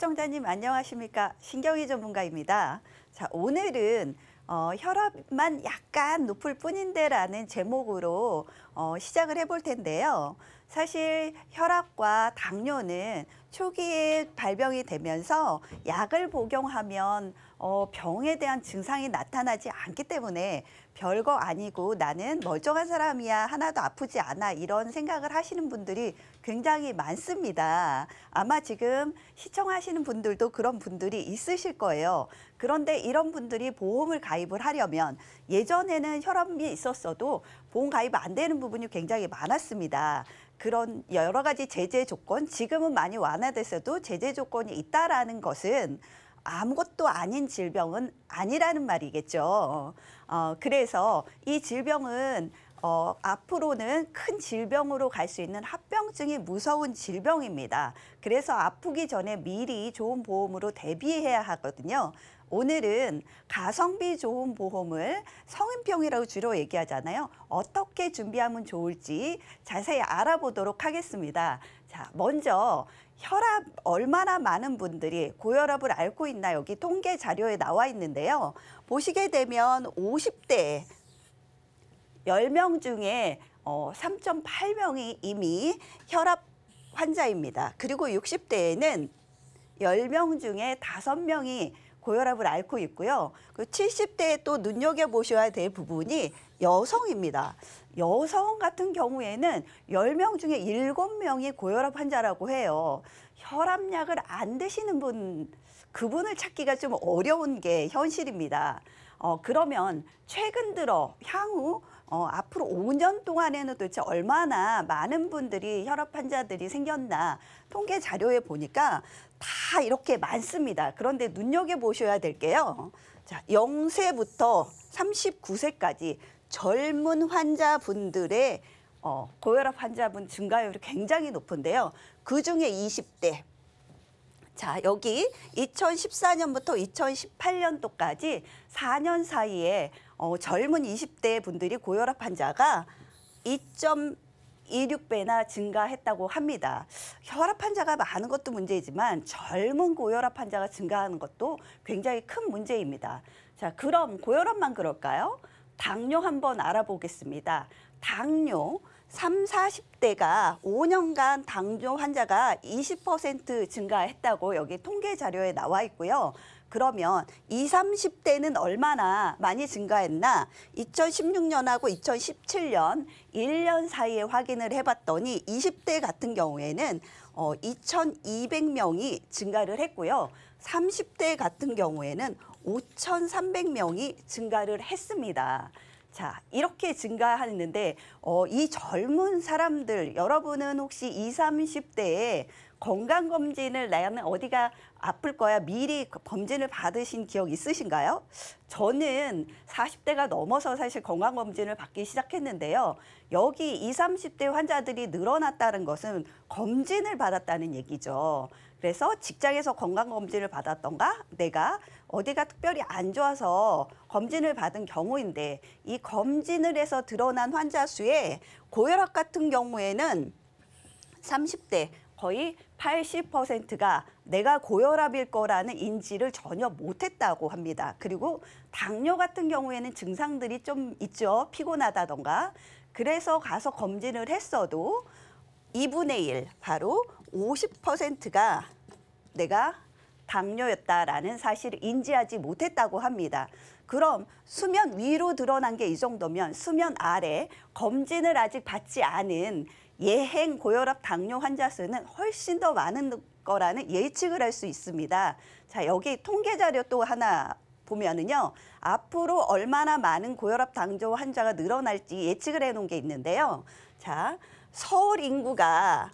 시청자님 안녕하십니까 신경의 전문가입니다. 자 오늘은 어, 혈압만 약간 높을 뿐인데 라는 제목으로 어, 시작을 해볼 텐데요. 사실 혈압과 당뇨는 초기에 발병이 되면서 약을 복용하면 어, 병에 대한 증상이 나타나지 않기 때문에 별거 아니고 나는 멀쩡한 사람이야 하나도 아프지 않아 이런 생각을 하시는 분들이 굉장히 많습니다. 아마 지금 시청하시는 분들도 그런 분들이 있으실 거예요. 그런데 이런 분들이 보험을 가입을 하려면 예전에는 혈압이 있었어도 보험 가입 안 되는 부분이 굉장히 많았습니다. 그런 여러 가지 제재 조건, 지금은 많이 완화됐어도 제재 조건이 있다라는 것은 아무것도 아닌 질병은 아니라는 말이겠죠. 어, 그래서 이 질병은 어, 앞으로는 큰 질병으로 갈 수 있는 합병증이 무서운 질병입니다. 그래서 아프기 전에 미리 좋은 보험으로 대비해야 하거든요. 오늘은 가성비 좋은 보험을 성인병이라고 주로 얘기하잖아요. 어떻게 준비하면 좋을지 자세히 알아보도록 하겠습니다. 자, 먼저 혈압 얼마나 많은 분들이 고혈압을 앓고 있나 여기 통계 자료에 나와 있는데요. 보시게 되면 50대 10명 중에 어, 3.8명이 이미 혈압 환자입니다. 그리고 60대에는 10명 중에 5명이 고혈압을 앓고 있고요. 그 70대에 또 눈여겨보셔야 될 부분이 여성입니다. 여성 같은 경우에는 열 명 중에 일곱 명이 고혈압 환자라고 해요. 혈압약을 안 드시는 분, 그분을 찾기가 좀 어려운 게 현실입니다. 어, 그러면 최근 들어 향후 어, 앞으로 5년 동안에는 도대체 얼마나 많은 분들이 혈압 환자들이 생겼나 통계 자료에 보니까 다 이렇게 많습니다. 그런데 눈여겨보셔야 될게요. 자, 0세부터 39세까지 젊은 환자분들의 어, 고혈압 환자분 증가율이 굉장히 높은데요. 그중에 20대. 자, 여기 2014년부터 2018년도까지 4년 사이에 어, 젊은 20대 분들이 고혈압 환자가 2.26배나 증가했다고 합니다. 혈압 환자가 많은 것도 문제이지만 젊은 고혈압 환자가 증가하는 것도 굉장히 큰 문제입니다. 자, 그럼 고혈압만 그럴까요? 당뇨 한번 알아보겠습니다. 당뇨 삼 사십 대가오년간 당뇨 환자가 이십 퍼센트 증가했다고 여기 통계 자료에 나와 있고요. 그러면 이 삼십 대는 얼마나 많이 증가했나? 이천십육 년하고 이천십칠 년 일 년 사이에 확인을 해봤더니 이십 대 같은 경우에는 어, 이천이백 명이 증가를 했고요. 삼십 대 같은 경우에는 5,300명이 증가를 했습니다. 자, 이렇게 증가하는데 어, 이 젊은 사람들, 여러분은 혹시 20, 30대에 건강검진을 나는 어디가 아플 거야 미리 검진을 받으신 기억 있으신가요? 저는 40대가 넘어서 사실 건강검진을 받기 시작했는데요. 여기 20, 30대 환자들이 늘어났다는 것은 검진을 받았다는 얘기죠. 그래서 직장에서 건강검진을 받았던가 내가 어디가 특별히 안 좋아서 검진을 받은 경우인데 이 검진을 해서 드러난 환자 수에 고혈압 같은 경우에는 30대 거의 80%가 내가 고혈압일 거라는 인지를 전혀 못했다고 합니다. 그리고 당뇨 같은 경우에는 증상들이 좀 있죠. 피곤하다던가. 그래서 가서 검진을 했어도 2분의 1, 바로 50%가 내가 당뇨였다라는 사실을 인지하지 못했다고 합니다. 그럼 수면 위로 드러난 게 이 정도면 수면 아래 검진을 아직 받지 않은 예행 고혈압 당뇨 환자 수는 훨씬 더 많은 거라는 예측을 할 수 있습니다. 자, 여기 통계 자료 또 하나 보면은요. 앞으로 얼마나 많은 고혈압 당뇨 환자가 늘어날지 예측을 해 놓은 게 있는데요. 자, 서울 인구가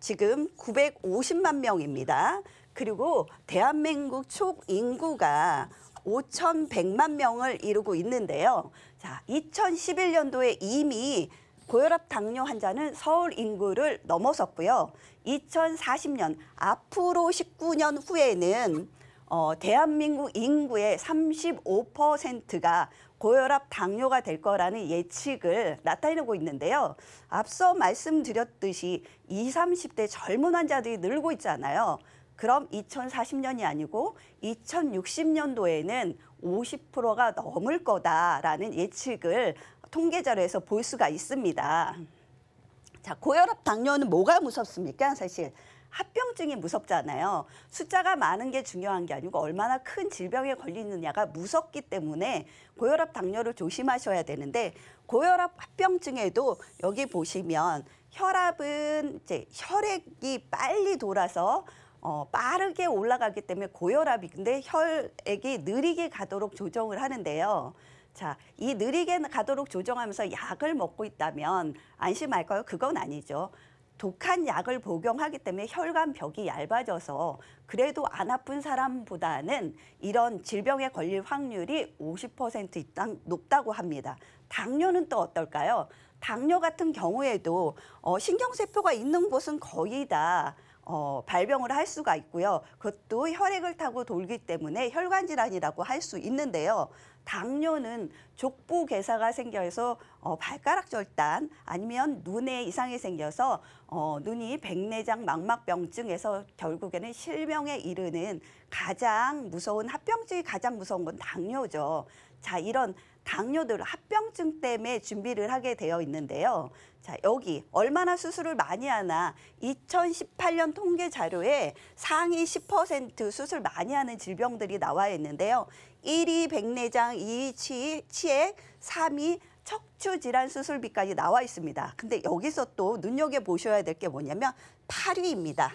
지금 950만 명입니다. 그리고 대한민국 총 인구가 5,100만 명을 이루고 있는데요. 자, 2011년도에 이미 고혈압 당뇨 환자는 서울 인구를 넘어섰고요. 2040년 앞으로 19년 후에는 어, 대한민국 인구의 35%가 고혈압 당뇨가 될 거라는 예측을 나타내고 있는데요. 앞서 말씀드렸듯이 20, 30대 젊은 환자들이 늘고 있잖아요. 그럼 2040년이 아니고 2060년도에는 50%가 넘을 거다라는 예측을 통계자료에서 볼 수가 있습니다. 자, 고혈압 당뇨는 뭐가 무섭습니까? 사실 합병증이 무섭잖아요. 숫자가 많은 게 중요한 게 아니고 얼마나 큰 질병에 걸리느냐가 무섭기 때문에 고혈압 당뇨를 조심하셔야 되는데 고혈압 합병증에도 여기 보시면 혈압은 이제 혈액이 빨리 돌아서 어, 빠르게 올라가기 때문에 고혈압인데 혈액이 느리게 가도록 조정을 하는데요. 자, 이 느리게 가도록 조정하면서 약을 먹고 있다면 안심할까요? 그건 아니죠. 독한 약을 복용하기 때문에 혈관벽이 얇아져서 그래도 안 아픈 사람보다는 이런 질병에 걸릴 확률이 50% 이상 높다고 합니다. 당뇨는 또 어떨까요? 당뇨 같은 경우에도 어, 신경세포가 있는 곳은 거의 다 어, 발병을 할 수가 있고요. 그것도 혈액을 타고 돌기 때문에 혈관 질환이라고 할 수 있는데요. 당뇨는 족부 괴사가 생겨서 어, 발가락 절단 아니면 눈에 이상이 생겨서 어, 눈이 백내장 망막병증에서 결국에는 실명에 이르는 가장 무서운 합병증이 가장 무서운 건 당뇨죠. 자 이런 당뇨들 합병증 때문에 준비를 하게 되어 있는데요. 자, 여기 얼마나 수술을 많이 하나 2018년 통계 자료에 상위 10% 수술 많이 하는 질병들이 나와 있는데요. 1위 백내장, 2위 치, 치액, 3위 척추 질환 수술비까지 나와 있습니다. 근데 여기서 또 눈여겨 보셔야 될 게 뭐냐면 8위입니다.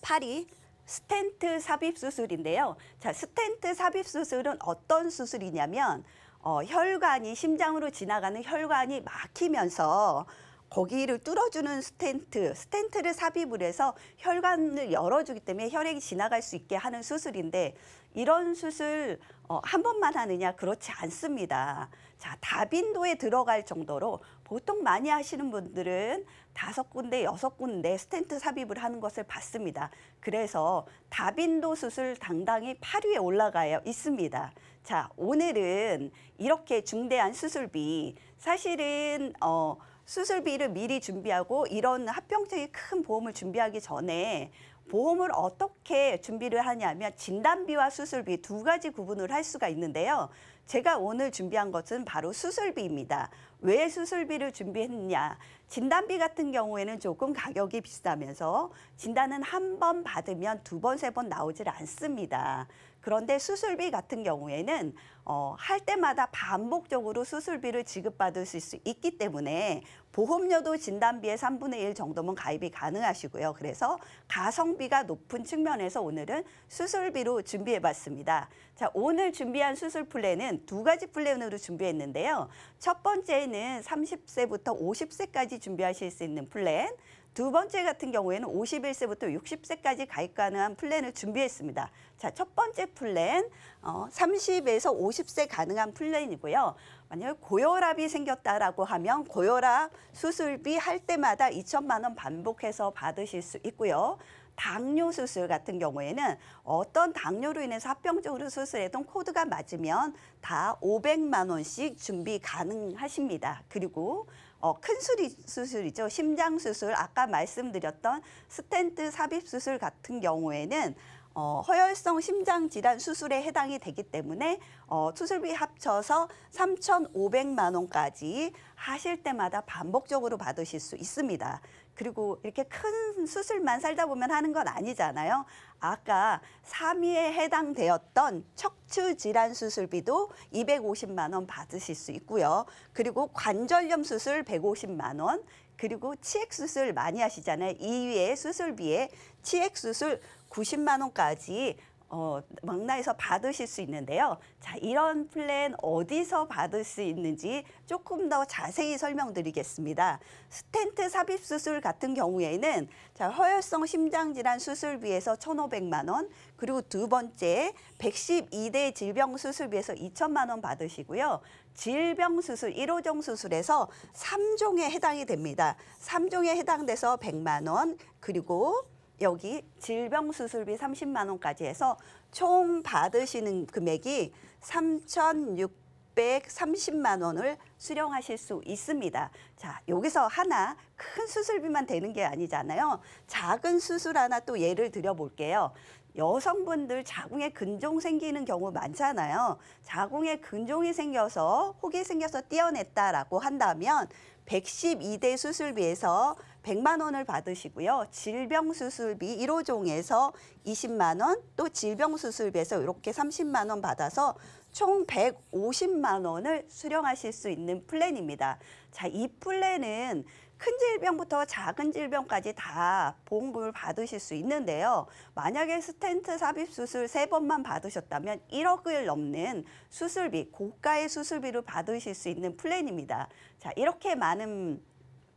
8위 스텐트 삽입 수술인데요. 자, 스텐트 삽입 수술은 어떤 수술이냐면 어, 혈관이 심장으로 지나가는 혈관이 막히면서 거기를 뚫어주는 스텐트, 스텐트를 삽입을 해서 혈관을 열어주기 때문에 혈액이 지나갈 수 있게 하는 수술인데 이런 수술 어, 한 번만 하느냐 그렇지 않습니다. 자 다빈도에 들어갈 정도로 보통 많이 하시는 분들은 다섯 군데 여섯 군데 스텐트 삽입을 하는 것을 봤습니다. 그래서 다빈도 수술 당당히 8위에 올라가 있습니다. 자, 오늘은 이렇게 중대한 수술비 사실은 어 수술비를 미리 준비하고 이런 합병증이 큰 보험을 준비하기 전에 보험을 어떻게 준비를 하냐면 진단비와 수술비 두 가지 구분을 할 수가 있는데요. 제가 오늘 준비한 것은 바로 수술비입니다. 왜 수술비를 준비했냐? 느 진단비 같은 경우에는 조금 가격이 비싸면서 진단은 한 번 받으면 두 번, 세 번 나오질 않습니다. 그런데 수술비 같은 경우에는 어, 할 때마다 반복적으로 수술비를 지급받을 수 있기 때문에 보험료도 진단비의 3분의 1 정도면 가입이 가능하시고요. 그래서 가성비가 높은 측면에서 오늘은 수술비로 준비해봤습니다. 자, 오늘 준비한 수술 플랜은 두 가지 플랜으로 준비했는데요. 첫 번째는 30세부터 50세까지 준비하실 수 있는 플랜, 두 번째 같은 경우에는 51세부터 60세까지 가입 가능한 플랜을 준비했습니다. 자, 첫 번째 플랜 어, 30에서 50세 가능한 플랜이고요. 만약에 고혈압이 생겼다라고 하면 고혈압 수술비 할 때마다 2천만 원 반복해서 받으실 수 있고요. 당뇨 수술 같은 경우에는 어떤 당뇨로 인해서 합병적으로 수술했던 코드가 맞으면 다 500만 원씩 준비 가능하십니다. 그리고 어, 큰 수리, 수술이죠. 심장 수술, 아까 말씀드렸던 스탠트 삽입 수술 같은 경우에는 어, 허혈성 심장 질환 수술에 해당이 되기 때문에 어, 수술비 합쳐서 3,500만 원까지 하실 때마다 반복적으로 받으실 수 있습니다. 그리고 이렇게 큰 수술만 살다 보면 하는 건 아니잖아요. 아까 3위에 해당되었던 척추 질환 수술비도 250만 원 받으실 수 있고요. 그리고 관절염 수술 150만 원, 그리고 치액 수술 많이 하시잖아요. 2위에 수술비에 치액 수술 90만 원까지 어, 망라에서 받으실 수 있는데요. 자, 이런 플랜 어디서 받을 수 있는지 조금 더 자세히 설명드리겠습니다. 스텐트 삽입 수술 같은 경우에는 자, 허혈성 심장질환 수술비에서 천오백만 원, 그리고 두 번째 백십이 대 질병 수술비에서 이천만원 받으시고요. 질병 수술 일호종 수술에서 삼종에 해당이 됩니다. 삼종에 해당돼서 백만 원, 그리고 여기 질병 수술비 30만 원까지 해서 총 받으시는 금액이 3,630만 원을 수령하실 수 있습니다. 자, 여기서 하나 큰 수술비만 되는 게 아니잖아요. 작은 수술 하나 또 예를 들어 볼게요. 여성분들 자궁에 근종 생기는 경우 많잖아요. 자궁에 근종이 생겨서 혹이 생겨서 떼어냈다라고 한다면 112대 수술비에서 100만 원을 받으시고요. 질병 수술비 1호종에서 20만 원, 또 질병 수술비에서 이렇게 30만 원 받아서 총 150만 원을 수령하실 수 있는 플랜입니다. 자, 이 플랜은 큰 질병부터 작은 질병까지 다 보험금을 받으실 수 있는데요. 만약에 스탠트 삽입 수술 3번만 받으셨다면 1억을 넘는 수술비, 고가의 수술비를 받으실 수 있는 플랜입니다. 자, 이렇게 많은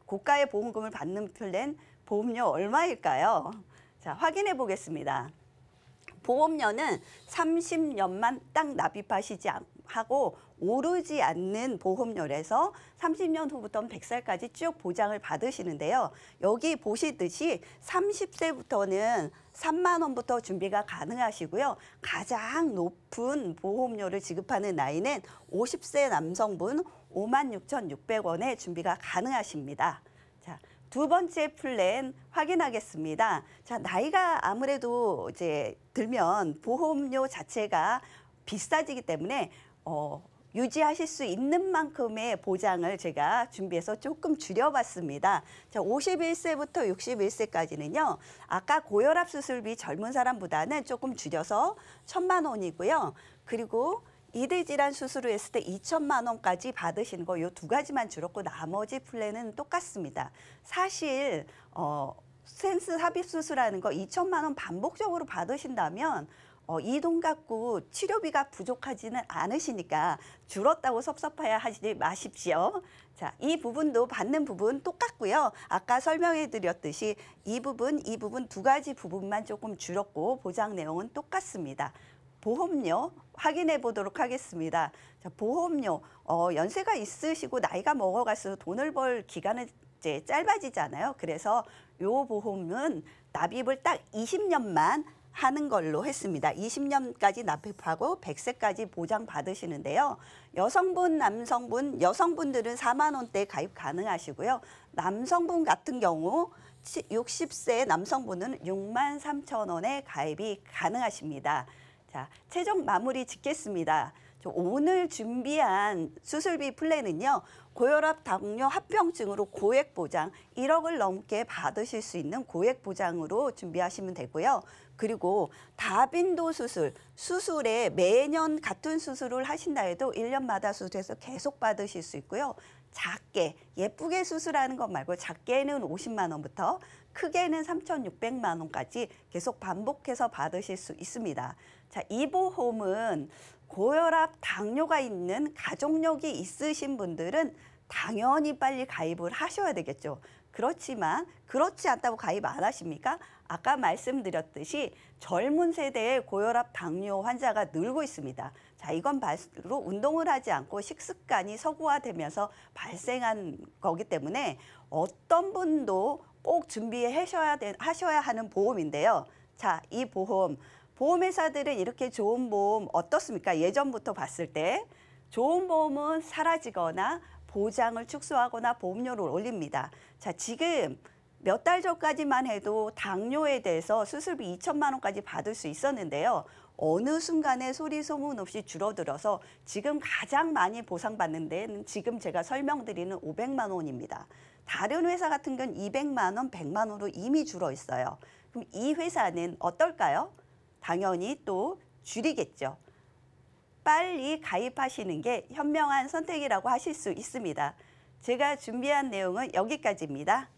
고가의 보험금을 받는 플랜 보험료 얼마일까요? 자, 확인해 보겠습니다. 보험료는 30년만 딱 납입하시지 않고 하고 오르지 않는 보험료에서 30년 후부터는 100살까지 쭉 보장을 받으시는데요. 여기 보시듯이 30세부터는 3만 원부터 준비가 가능하시고요. 가장 높은 보험료를 지급하는 나이는 50세 남성분 56,600원에 만 준비가 가능하십니다. 자, 두 번째 플랜 확인하겠습니다. 자, 나이가 아무래도 이제 들면 보험료 자체가 비싸지기 때문에 어, 유지하실 수 있는 만큼의 보장을 제가 준비해서 조금 줄여봤습니다. 자, 51세부터 61세까지는요. 아까 고혈압 수술비 젊은 사람보다는 조금 줄여서 천만 원이고요. 그리고 이들 질환 수술을 했을 때이천만 원까지 받으시는 거요 두 가지만 줄었고 나머지 플랜은 똑같습니다. 사실 어 센스 삽입 수술하는 거이천만원 반복적으로 받으신다면 어, 이돈 갖고 치료비가 부족하지는 않으시니까 줄었다고 섭섭해 하지 마십시오. 자, 이 부분도 받는 부분 똑같고요. 아까 설명해 드렸듯이 이 부분, 이 부분 두 가지 부분만 조금 줄었고 보장 내용은 똑같습니다. 보험료 확인해 보도록 하겠습니다. 자, 보험료, 어, 연세가 있으시고 나이가 먹어가서 돈을 벌 기간은 이제 짧아지잖아요. 그래서 요 보험은 납입을 딱 20년만 하는 걸로 했습니다. 20년까지 납입하고 100세까지 보장 받으시는데요. 여성분, 남성분, 여성분들은 4만 원대 가입 가능하시고요. 남성분 같은 경우 60세 남성분은 6만 3천 원에 가입이 가능하십니다. 자, 최종 마무리 짓겠습니다. 오늘 준비한 수술비 플랜은요. 고혈압 당뇨 합병증으로 고액 보장 1억을 넘게 받으실 수 있는 고액 보장으로 준비하시면 되고요. 그리고 다빈도 수술, 수술에 매년 같은 수술을 하신다 해도 1년마다 수술해서 계속 받으실 수 있고요. 작게 예쁘게 수술하는 것 말고 작게는 50만 원부터 크게는 3,600만 원까지 계속 반복해서 받으실 수 있습니다. 자, 이 보험은 고혈압, 당뇨가 있는 가족력이 있으신 분들은 당연히 빨리 가입을 하셔야 되겠죠. 그렇지만 그렇지 않다고 가입 안 하십니까? 아까 말씀드렸듯이 젊은 세대의 고혈압 당뇨 환자가 늘고 있습니다. 자, 이건 바로 운동을 하지 않고 식습관이 서구화되면서 발생한 거기 때문에 어떤 분도 꼭 준비하셔야 되, 하셔야 하는 보험인데요. 자, 이 보험 보험회사들은 이렇게 좋은 보험 어떻습니까? 예전부터 봤을 때 좋은 보험은 사라지거나 보장을 축소하거나 보험료를 올립니다. 자, 지금 몇 달 전까지만 해도 당뇨에 대해서 수술비 2천만 원까지 받을 수 있었는데요. 어느 순간에 소리 소문 없이 줄어들어서 지금 가장 많이 보상받는 데는 지금 제가 설명드리는 500만 원입니다. 다른 회사 같은 건우는 200만 원, 100만 원으로 이미 줄어 있어요. 그럼 이 회사는 어떨까요? 당연히 또 줄이겠죠. 빨리 가입하시는 게 현명한 선택이라고 하실 수 있습니다. 제가 준비한 내용은 여기까지입니다.